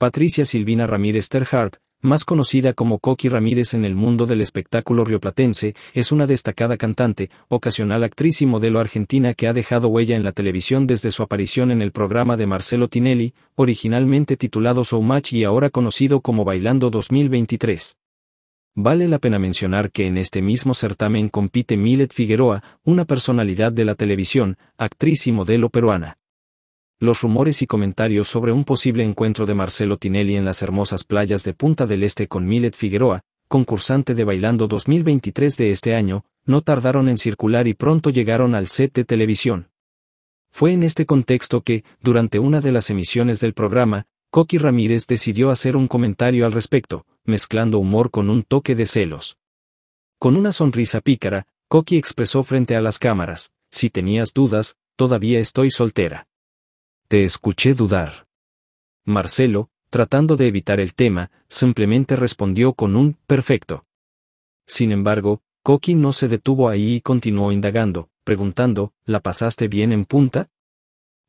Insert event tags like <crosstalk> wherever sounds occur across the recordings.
Patricia Silvina Ramírez Terhart, más conocida como Coqui Ramírez en el mundo del espectáculo rioplatense, es una destacada cantante, ocasional actriz y modelo argentina que ha dejado huella en la televisión desde su aparición en el programa de Marcelo Tinelli, originalmente titulado So Much y ahora conocido como Bailando 2023. Vale la pena mencionar que en este mismo certamen compite Milet Figueroa, una personalidad de la televisión, actriz y modelo peruana los rumores y comentarios sobre un posible encuentro de Marcelo Tinelli en las hermosas playas de Punta del Este con Milet Figueroa, concursante de Bailando 2023 de este año, no tardaron en circular y pronto llegaron al set de televisión. Fue en este contexto que, durante una de las emisiones del programa, Coqui Ramírez decidió hacer un comentario al respecto, mezclando humor con un toque de celos. Con una sonrisa pícara, Coqui expresó frente a las cámaras, si tenías dudas, todavía estoy soltera. Te escuché dudar. Marcelo, tratando de evitar el tema, simplemente respondió con un perfecto. Sin embargo, Coqui no se detuvo ahí y continuó indagando, preguntando, ¿la pasaste bien en punta?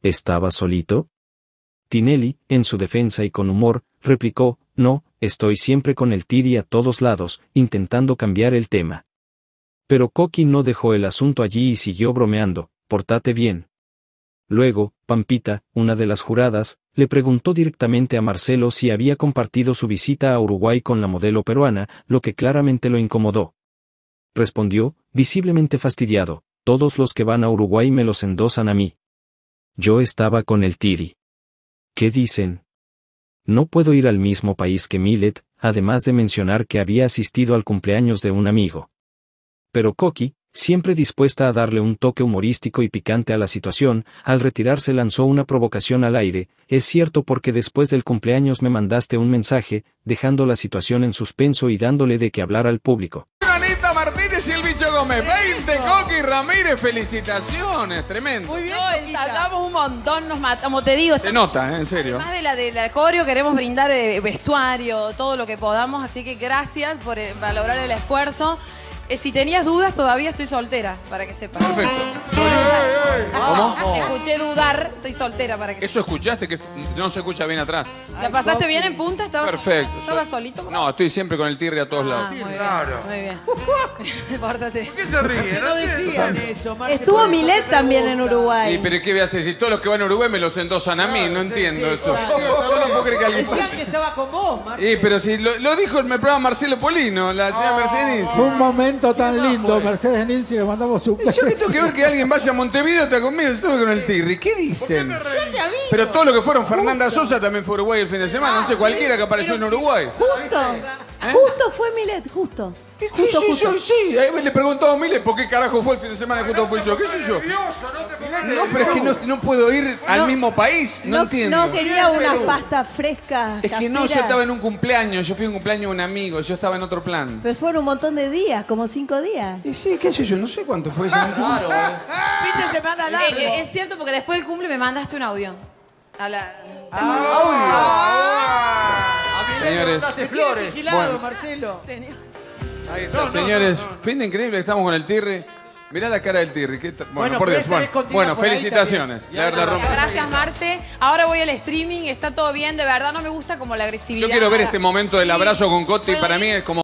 ¿Estaba solito? Tinelli, en su defensa y con humor, replicó, no, estoy siempre con el tiri a todos lados, intentando cambiar el tema. Pero Coqui no dejó el asunto allí y siguió bromeando, portate bien. Luego, Pampita, una de las juradas, le preguntó directamente a Marcelo si había compartido su visita a Uruguay con la modelo peruana, lo que claramente lo incomodó. Respondió, visiblemente fastidiado, todos los que van a Uruguay me los endosan a mí. Yo estaba con el Tiri. ¿Qué dicen? No puedo ir al mismo país que Millet, además de mencionar que había asistido al cumpleaños de un amigo. Pero Coqui, Siempre dispuesta a darle un toque humorístico y picante a la situación, al retirarse lanzó una provocación al aire, es cierto porque después del cumpleaños me mandaste un mensaje, dejando la situación en suspenso y dándole de qué hablar al público. Anita Martínez y el bicho Gómez, 20, Coqui Ramírez, felicitaciones, tremendo. Muy bien, no, un montón, nos matamos, como te digo. Se nota, ¿eh? en serio. Además de la del queremos brindar eh, vestuario, todo lo que podamos, así que gracias por eh, valorar el esfuerzo. Eh, si tenías dudas, todavía estoy soltera, para que sepas. Perfecto. Ah, ¿Cómo? Te escuché dudar, estoy soltera, para que ¿Eso escuchaste? Que no se escucha bien atrás. ¿La pasaste bien en punta? ¿Estabas, Perfecto. ¿Estabas solito? No, estoy siempre con el tirre a todos ah, lados. muy Claro. Muy bien. <laughs> ¿Qué <laughs> se ríe? No decían eso, Estuvo Milet también en Uruguay. pero ¿qué voy a hacer? Si todos los que van a Uruguay me los endosan a mí, no entiendo eso. <laughs> Yo no puedo creer que alguien... Decían que estaba con vos, pero si lo, dijo en el programa Marcelo Polino, la señora ah. Mercedes. un momento tan lindo, pues. Mercedes Nilsi, le mandamos un beso. Yo que tengo que ver que alguien vaya a Montevideo, está conmigo, estuve con el Tirri. ¿Qué dicen? Yo te aviso. Pero todo lo que fueron Fernanda Sosa también fue Uruguay el fin de semana. No sé, ah, cualquiera que apareció en Uruguay. Justo. ¿eh? Justo fue Milet, justo. Sí, sí, Justo, sí. justo. yo? Sí, me le preguntó a Milet por qué carajo fue el fin de semana y justo fue yo. ¿Qué sé yo? No, pero es que no, puedo ir al mismo país. No, entiendo. No quería una pasta fresca. Es que no, yo estaba en un cumpleaños. Yo fui a un cumpleaños de un amigo. Yo estaba en otro plan. Pero fueron un montón de días, como cinco días. Y sí, qué sé yo. No sé cuánto fue ese montón. Eh. Fin de semana eh, largo. es cierto porque después del cumple me mandaste un audio. A la... Ah, Señores. flores. Bueno. Marcelo. Ahí está, señores. Fin de increíble, estamos con el Tirri. Mirá la cara del Tirri. Bueno, por Dios. Este bueno, felicitaciones. Gracias, Marce. Ahora voy al streaming, está todo bien. De verdad, no me gusta como la agresividad. Yo quiero ver este momento del abrazo con Coti. Para mí es como.